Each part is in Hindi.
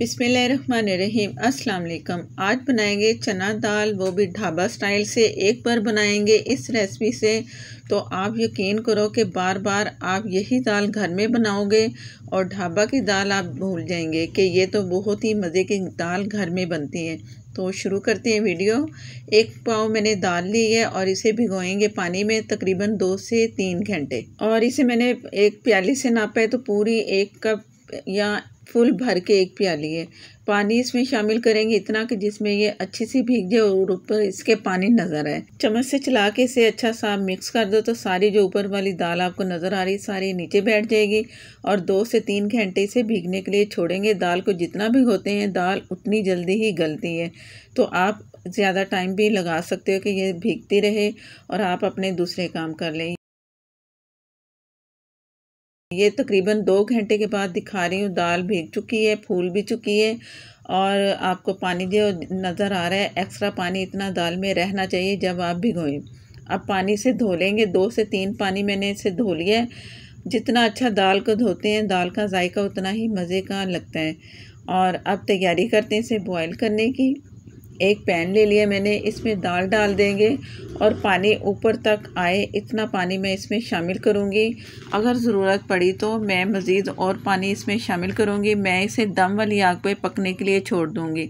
बिसमीम अस्सलाम आज बनाएंगे चना दाल वो भी ढाबा स्टाइल से एक बार बनाएंगे इस रेसिपी से तो आप यकीन करो कि बार बार आप यही दाल घर में बनाओगे और ढाबा की दाल आप भूल जाएंगे कि ये तो बहुत ही मज़े की दाल घर में बनती है तो शुरू करते हैं वीडियो एक पाव मैंने दाल ली है और इसे भिगोएंगे पानी में तकरीबन दो से तीन घंटे और इसे मैंने एक प्याली से नापा है तो पूरी एक कप या फुल भर के एक प्याली है पानी इसमें शामिल करेंगे इतना कि जिसमें ये अच्छी सी भीग जाए और ऊपर इसके पानी नज़र आए चम्मच से चला के इसे अच्छा सा मिक्स कर दो तो सारी जो ऊपर वाली दाल आपको नज़र आ रही सारी नीचे बैठ जाएगी और दो से तीन घंटे इसे भीगने के लिए छोड़ेंगे दाल को जितना होते हैं दाल उतनी जल्दी ही गलती है तो आप ज़्यादा टाइम भी लगा सकते हो कि ये भीगती रहे और आप अपने दूसरे काम कर लें ये तकरीबन दो घंटे के बाद दिखा रही हूँ दाल भीग चुकी है फूल भी चुकी है और आपको पानी जो नज़र आ रहा है एक्स्ट्रा पानी इतना दाल में रहना चाहिए जब आप भिगोएं अब पानी से धो लेंगे दो से तीन पानी मैंने इसे धो लिया है जितना अच्छा दाल को धोते हैं दाल का जायका उतना ही मज़े का लगता है और अब तैयारी करते हैं इसे बॉयल करने की एक पैन ले लिया मैंने इसमें दाल डाल देंगे और पानी ऊपर तक आए इतना पानी मैं इसमें शामिल करूँगी अगर ज़रूरत पड़ी तो मैं मज़ीद और पानी इसमें शामिल करूँगी मैं इसे दम वाली आग पर पकने के लिए छोड़ दूँगी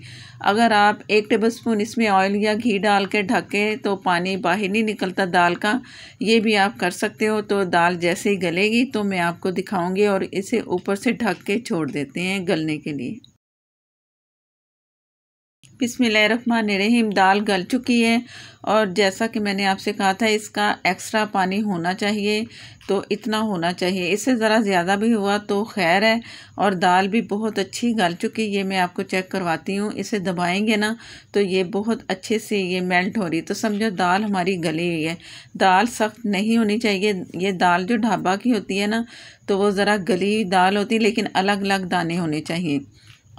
अगर आप एक टेबल स्पून इसमें ऑयल या घी डाल के ढके तो पानी बाहर नहीं निकलता दाल का ये भी आप कर सकते हो तो दाल जैसे ही गलेगी तो मैं आपको दिखाऊँगी और इसे ऊपर से ढक के छोड़ देते हैं गलने के लिए रहीम दाल गल चुकी है और जैसा कि मैंने आपसे कहा था इसका एक्स्ट्रा पानी होना चाहिए तो इतना होना चाहिए इससे ज़रा ज़्यादा भी हुआ तो खैर है और दाल भी बहुत अच्छी गल चुकी है ये मैं आपको चेक करवाती हूँ इसे दबाएंगे ना तो ये बहुत अच्छे से ये मेल्ट हो रही तो समझो दाल हमारी गली हुई है दाल सख्त नहीं होनी चाहिए ये दाल जो ढाबा की होती है ना तो वो ज़रा गली दाल होती है लेकिन अलग अलग दाने होने चाहिए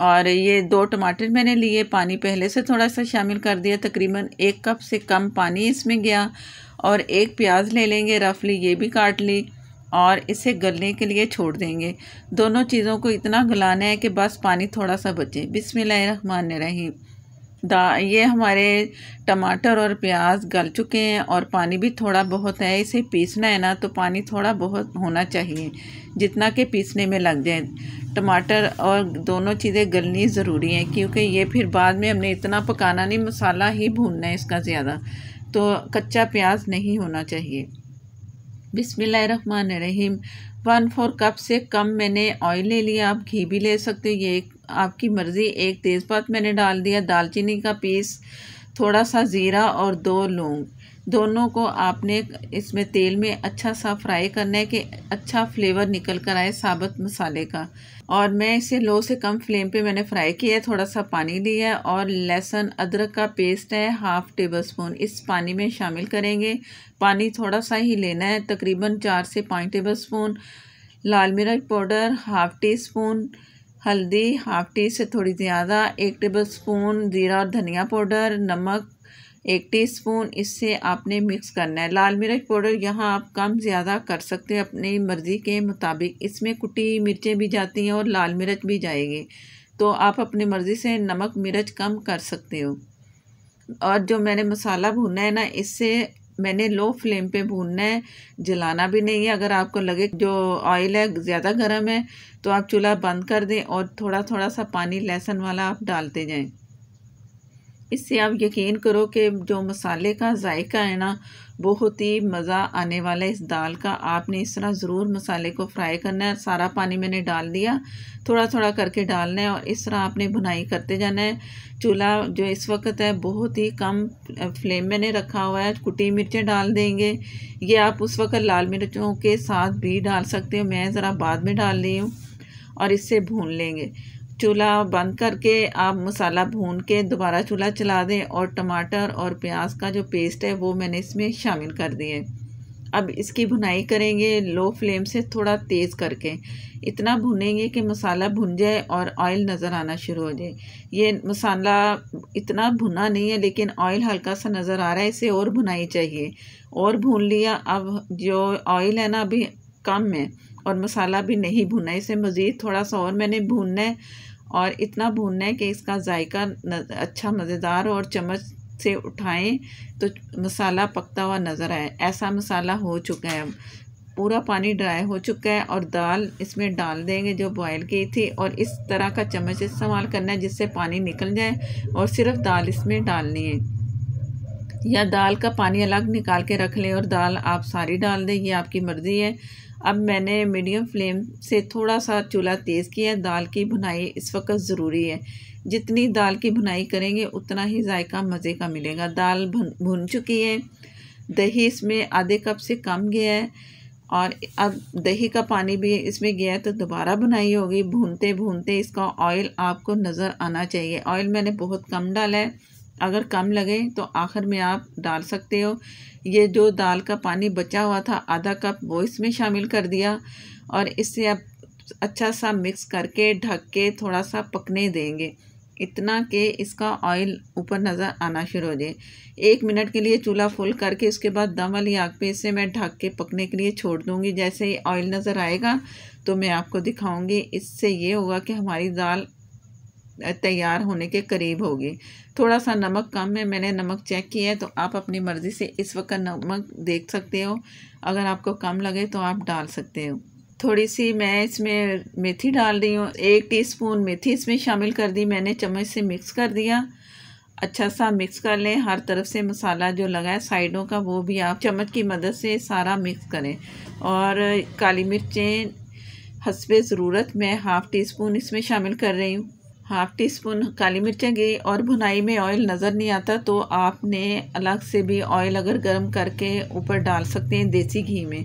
और ये दो टमाटर मैंने लिए पानी पहले से थोड़ा सा शामिल कर दिया तकरीबन एक कप से कम पानी इसमें गया और एक प्याज ले लेंगे रफली ये भी काट ली और इसे गलने के लिए छोड़ देंगे दोनों चीज़ों को इतना गलाना है कि बस पानी थोड़ा सा बचे बिसमान रहीम दा ये हमारे टमाटर और प्याज गल चुके हैं और पानी भी थोड़ा बहुत है इसे पीसना है ना तो पानी थोड़ा बहुत होना चाहिए जितना कि पीसने में लग जाए टमाटर और दोनों चीज़ें गलनी ज़रूरी हैं क्योंकि ये फिर बाद में हमने इतना पकाना नहीं मसाला ही भूनना है इसका ज़्यादा तो कच्चा प्याज नहीं होना चाहिए बिसमीम वन फोर कप से कम मैंने ऑयल ले लिया आप घी भी ले सकते हो ये आपकी मर्ज़ी एक तेज़पात मैंने डाल दिया दालचीनी का पीस थोड़ा सा ज़ीरा और दो लौंग दोनों को आपने इसमें तेल में अच्छा सा फ्राई करना है कि अच्छा फ्लेवर निकल कर आए साबुत मसाले का और मैं इसे लो से कम फ्लेम पे मैंने फ्राई किया है थोड़ा सा पानी लिया है और लहसुन अदरक का पेस्ट है हाफ़ टेबल स्पून इस पानी में शामिल करेंगे पानी थोड़ा सा ही लेना है तकरीबन चार से पाँच टेबल स्पून लाल मिर्च पाउडर हाफ़ टी स्पून हल्दी हाफ़ टी से थोड़ी ज़्यादा एक टेबल स्पून ज़ीरा और धनिया पाउडर नमक एक टीस्पून इससे आपने मिक्स करना है लाल मिर्च पाउडर यहाँ आप कम ज़्यादा कर सकते हैं अपनी मर्ज़ी के मुताबिक इसमें कुटी मिर्चें भी जाती हैं और लाल मिर्च भी जाएगी तो आप अपनी मर्ज़ी से नमक मिर्च कम कर सकते हो और जो मैंने मसाला भुना है ना इससे मैंने लो फ्लेम पे भूनना है जलाना भी नहीं है अगर आपको लगे जो ऑयल है ज़्यादा गर्म है तो आप चूल्हा बंद कर दें और थोड़ा थोड़ा सा पानी लहसुन वाला आप डालते जाएं इससे आप यकीन करो कि जो मसाले का जायका है ना बहुत ही मज़ा आने वाला है इस दाल का आपने इस तरह ज़रूर मसाले को फ्राई करना है सारा पानी मैंने डाल दिया थोड़ा थोड़ा करके डालना है और इस तरह आपने बुनाई करते जाना है चूल्हा जो इस वक्त है बहुत ही कम फ्लेम में ने रखा हुआ है कुटी मिर्चें डाल देंगे ये आप उस वक्त लाल मिर्चों के साथ भी डाल सकते हो मैं ज़रा बाद में डाल रही हूँ और इससे भून लेंगे चूल्हा बंद करके आप मसाला भून के दोबारा चूल्हा चला दें और टमाटर और प्याज का जो पेस्ट है वो मैंने इसमें शामिल कर दिए अब इसकी भुनाई करेंगे लो फ्लेम से थोड़ा तेज़ करके इतना भुनेंगे कि मसाला भुन जाए और ऑयल नज़र आना शुरू हो जाए ये मसाला इतना भुना नहीं है लेकिन ऑयल हल्का सा नज़र आ रहा है इसे और भुनाई चाहिए और भून लिया अब जो ऑयल है ना अभी कम है और मसाला भी नहीं भुना इसे मज़ीद थोड़ा सा और मैंने भूनना है और इतना भूनना है कि इसका जायका अच्छा मज़ेदार और चम्मच से उठाएं तो मसाला पकता हुआ नज़र आए ऐसा मसाला हो चुका है पूरा पानी ड्राई हो चुका है और दाल इसमें डाल देंगे जो बॉयल की थी और इस तरह का चम्मच इस्तेमाल करना है जिससे पानी निकल जाए और सिर्फ दाल इसमें डालनी है या दाल का पानी अलग निकाल के रख लें और दाल आप सारी डाल दें ये आपकी मर्ज़ी है अब मैंने मीडियम फ्लेम से थोड़ा सा चूल्हा तेज़ किया दाल की भुनाई इस वक्त ज़रूरी है जितनी दाल की भुनाई करेंगे उतना ही जायका मज़े का मिलेगा दाल भुन चुकी है दही इसमें आधे कप से कम गया है और अब दही का पानी भी इसमें गया है तो दोबारा बनाई होगी भूनते भूनते इसका ऑयल आपको नज़र आना चाहिए ऑयल मैंने बहुत कम डाला है अगर कम लगे तो आखिर में आप डाल सकते हो ये जो दाल का पानी बचा हुआ था आधा कप वो इसमें शामिल कर दिया और इससे आप अच्छा सा मिक्स करके ढक के थोड़ा सा पकने देंगे इतना कि इसका ऑयल ऊपर नज़र आना शुरू हो जाए एक मिनट के लिए चूल्हा फुल करके उसके बाद दम वाली आग पे इसे मैं ढक के पकने के लिए छोड़ दूँगी जैसे ऑयल नज़र आएगा तो मैं आपको दिखाऊँगी इससे ये होगा कि हमारी दाल तैयार होने के करीब होगी थोड़ा सा नमक कम है मैंने नमक चेक किया है तो आप अपनी मर्ज़ी से इस वक्त नमक देख सकते हो अगर आपको कम लगे तो आप डाल सकते हो थोड़ी सी मैं इसमें मेथी डाल रही हूँ एक टीस्पून मेथी इसमें शामिल कर दी मैंने चम्मच से मिक्स कर दिया अच्छा सा मिक्स कर लें हर तरफ से मसाला जो लगा है साइडों का वो भी आप चम्मच की मदद से सारा मिक्स करें और काली मिर्चें हसब ज़रूरत मैं हाफ़ टी स्पून इसमें शामिल कर रही हूँ हाफ़ टी स्पून काली मिर्चें गई और भुनाई में ऑयल नज़र नहीं आता तो आपने अलग से भी ऑयल अगर गर्म करके ऊपर डाल सकते हैं देसी घी में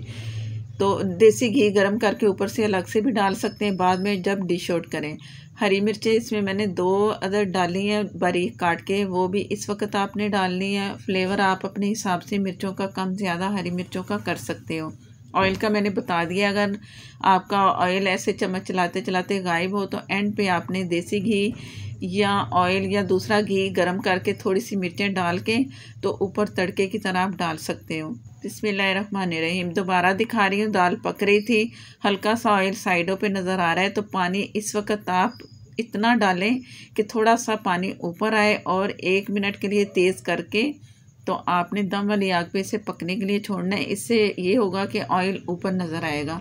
तो देसी घी गर्म करके ऊपर से अलग से भी डाल सकते हैं बाद में जब डिश आउट करें हरी मिर्चें इसमें मैंने दो अदर डाली हैं बारीक काट के वो भी इस वक्त आपने डालनी है फ्लेवर आप अपने हिसाब से मिर्चों का कम ज़्यादा हरी मिर्चों का कर सकते हो ऑयल का मैंने बता दिया अगर आपका ऑयल ऐसे चम्मच चलाते चलाते गायब हो तो एंड पे आपने देसी घी या ऑयल या दूसरा घी गर्म करके थोड़ी सी मिर्चें डाल के तो ऊपर तड़के की तरह आप डाल सकते हो इसमें रहीम दोबारा दिखा रही हूँ दाल पक रही थी हल्का सा ऑयल साइडों पे नज़र आ रहा है तो पानी इस वक्त आप इतना डालें कि थोड़ा सा पानी ऊपर आए और एक मिनट के लिए तेज़ करके तो आपने दम वाली आग पे इसे पकने के लिए छोड़ना है इससे ये होगा कि ऑयल ऊपर नज़र आएगा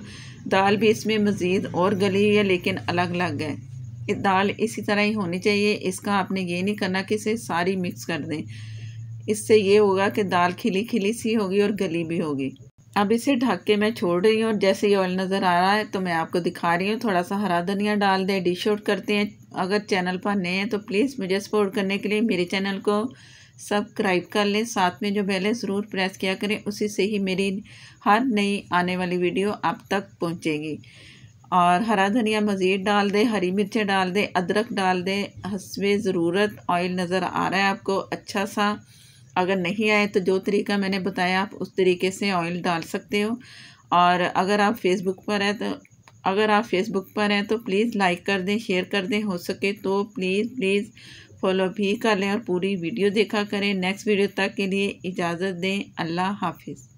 दाल भी इसमें मज़ीद और गली हुई है लेकिन अलग अलग है दाल इसी तरह ही होनी चाहिए इसका आपने ये नहीं करना कि इसे सारी मिक्स कर दें इससे ये होगा कि दाल खिली खिली सी होगी और गली भी होगी अब इसे ढक के मैं छोड़ रही हूँ और जैसे ही ऑयल नज़र आ रहा है तो मैं आपको दिखा रही हूँ थोड़ा सा हरा धनिया डाल दें डिश आउट करते हैं अगर चैनल पर नए हैं तो प्लीज़ मुझे सपोर्ट करने के लिए मेरे चैनल को सब्सक्राइब कर लें साथ में जो बेल है ज़रूर प्रेस किया करें उसी से ही मेरी हर नई आने वाली वीडियो आप तक पहुँचेगी और हरा धनिया मज़ीद डाल दें हरी मिर्चें डाल दें अदरक डाल दें हंसवे ज़रूरत ऑयल नज़र आ रहा है आपको अच्छा सा अगर नहीं आए तो जो तरीका मैंने बताया आप उस तरीके से ऑयल डाल सकते हो और अगर आप फेसबुक पर हैं तो अगर आप फेसबुक पर हैं तो प्लीज़ लाइक कर दें शेयर कर दें हो सके तो प्लीज़ प्लीज़ फॉलो भी कर लें और पूरी वीडियो देखा करें नेक्स्ट वीडियो तक के लिए इजाज़त दें अल्लाह हाफिज़